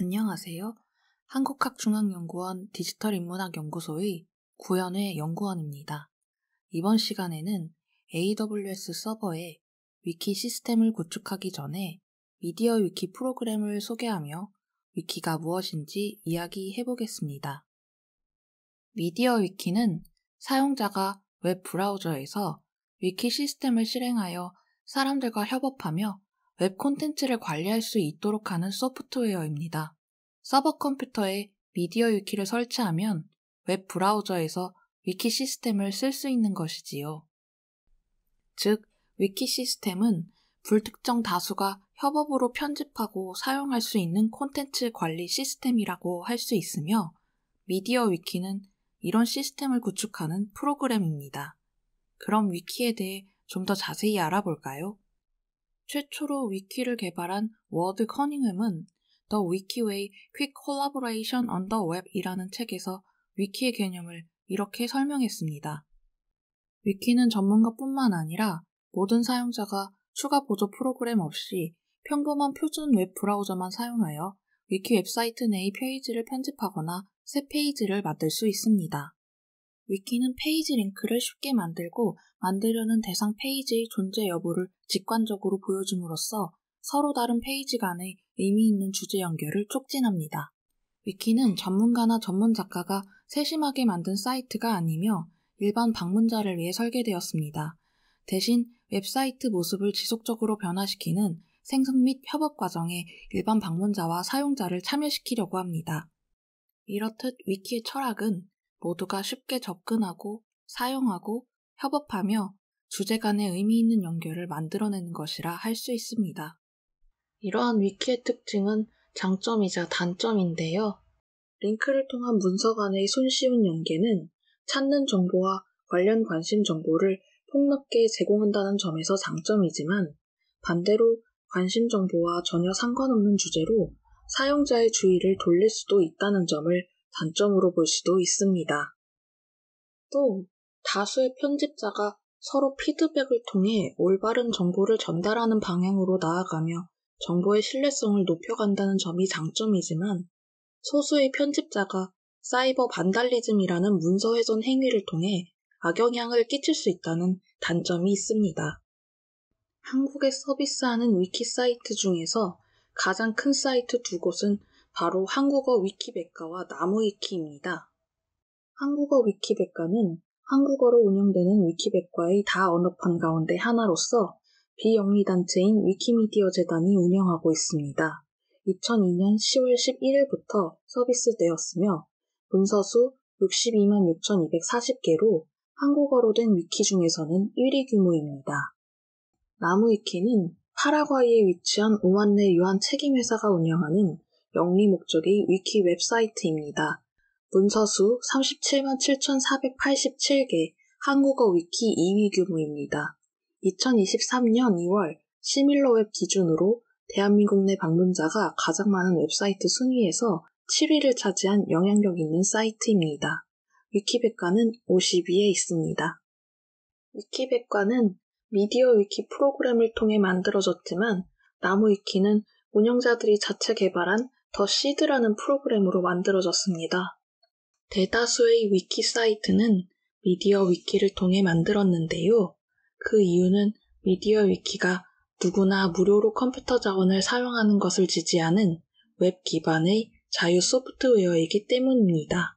안녕하세요. 한국학중앙연구원 디지털인문학연구소의 구현회 연구원입니다. 이번 시간에는 AWS 서버에 위키 시스템을 구축하기 전에 미디어 위키 프로그램을 소개하며 위키가 무엇인지 이야기해 보겠습니다. 미디어 위키는 사용자가 웹 브라우저에서 위키 시스템을 실행하여 사람들과 협업하며 웹 콘텐츠를 관리할 수 있도록 하는 소프트웨어입니다. 서버 컴퓨터에 미디어 위키를 설치하면 웹 브라우저에서 위키 시스템을 쓸 수 있는 것이지요. 즉, 위키 시스템은 불특정 다수가 협업으로 편집하고 사용할 수 있는 콘텐츠 관리 시스템이라고 할 수 있으며 미디어 위키는 이런 시스템을 구축하는 프로그램입니다. 그럼 위키에 대해 좀 더 자세히 알아볼까요? 최초로 위키를 개발한 워드 커닝햄은 The Wikiway Quick Collaboration on the Web이라는 책에서 위키의 개념을 이렇게 설명했습니다. 위키는 전문가뿐만 아니라 모든 사용자가 추가 보조 프로그램 없이 평범한 표준 웹 브라우저만 사용하여 위키 웹사이트 내의 페이지를 편집하거나 새 페이지를 만들 수 있습니다. 위키는 페이지 링크를 쉽게 만들고 만들려는 대상 페이지의 존재 여부를 직관적으로 보여줌으로써 서로 다른 페이지 간의 의미 있는 주제 연결을 촉진합니다. 위키는 전문가나 전문 작가가 세심하게 만든 사이트가 아니며 일반 방문자를 위해 설계되었습니다. 대신 웹사이트 모습을 지속적으로 변화시키는 생성 및 협업 과정에 일반 방문자와 사용자를 참여시키려고 합니다. 이렇듯 위키의 철학은 모두가 쉽게 접근하고 사용하고 협업하며 주제 간의 의미 있는 연결을 만들어내는 것이라 할 수 있습니다. 이러한 위키의 특징은 장점이자 단점인데요. 링크를 통한 문서 간의 손쉬운 연계는 찾는 정보와 관련 관심 정보를 폭넓게 제공한다는 점에서 장점이지만 반대로 관심 정보와 전혀 상관없는 주제로 사용자의 주의를 돌릴 수도 있다는 점을 단점으로 볼 수도 있습니다. 또 다수의 편집자가 서로 피드백을 통해 올바른 정보를 전달하는 방향으로 나아가며 정보의 신뢰성을 높여간다는 점이 장점이지만 소수의 편집자가 사이버 반달리즘이라는 문서훼손 행위를 통해 악영향을 끼칠 수 있다는 단점이 있습니다. 한국에 서비스하는 위키 사이트 중에서 가장 큰 사이트 두 곳은 바로 한국어 위키백과와 나무위키입니다. 한국어 위키백과는 한국어로 운영되는 위키백과의 다언어판 가운데 하나로서 비영리단체인 위키미디어 재단이 운영하고 있습니다. 2002년 10월 11일부터 서비스되었으며 문서수 62만 6,240개로 한국어로 된 위키 중에서는 1위 규모입니다. 나무위키는 파라과이에 위치한 우만내 유한 책임회사가 운영하는 영리 목적의 위키 웹사이트입니다. 문서수 37만 7,487개, 한국어 위키 2위 규모입니다. 2023년 2월 시밀러웹 기준으로 대한민국 내 방문자가 가장 많은 웹사이트 순위에서 7위를 차지한 영향력 있는 사이트입니다. 위키백과는 5 0위에 있습니다. 위키백과는 미디어 위키 프로그램을 통해 만들어졌지만 나무위키는 운영자들이 자체 개발한 더 시드라는 프로그램으로 만들어졌습니다. 대다수의 위키 사이트는 미디어 위키를 통해 만들었는데요. 그 이유는 미디어 위키가 누구나 무료로 컴퓨터 자원을 사용하는 것을 지지하는 웹 기반의 자유 소프트웨어이기 때문입니다.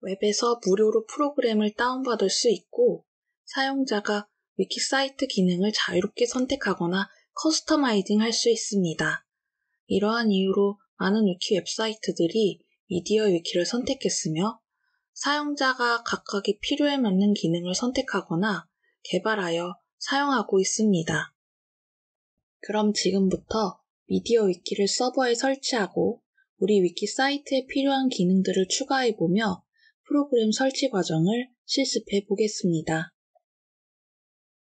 웹에서 무료로 프로그램을 다운받을 수 있고 사용자가 위키 사이트 기능을 자유롭게 선택하거나 커스터마이징 할 수 있습니다. 이러한 이유로 많은 위키 웹사이트들이 미디어 위키를 선택했으며 사용자가 각각의 필요에 맞는 기능을 선택하거나 개발하여 사용하고 있습니다. 그럼 지금부터 미디어 위키를 서버에 설치하고 우리 위키 사이트에 필요한 기능들을 추가해보며 프로그램 설치 과정을 실습해 보겠습니다.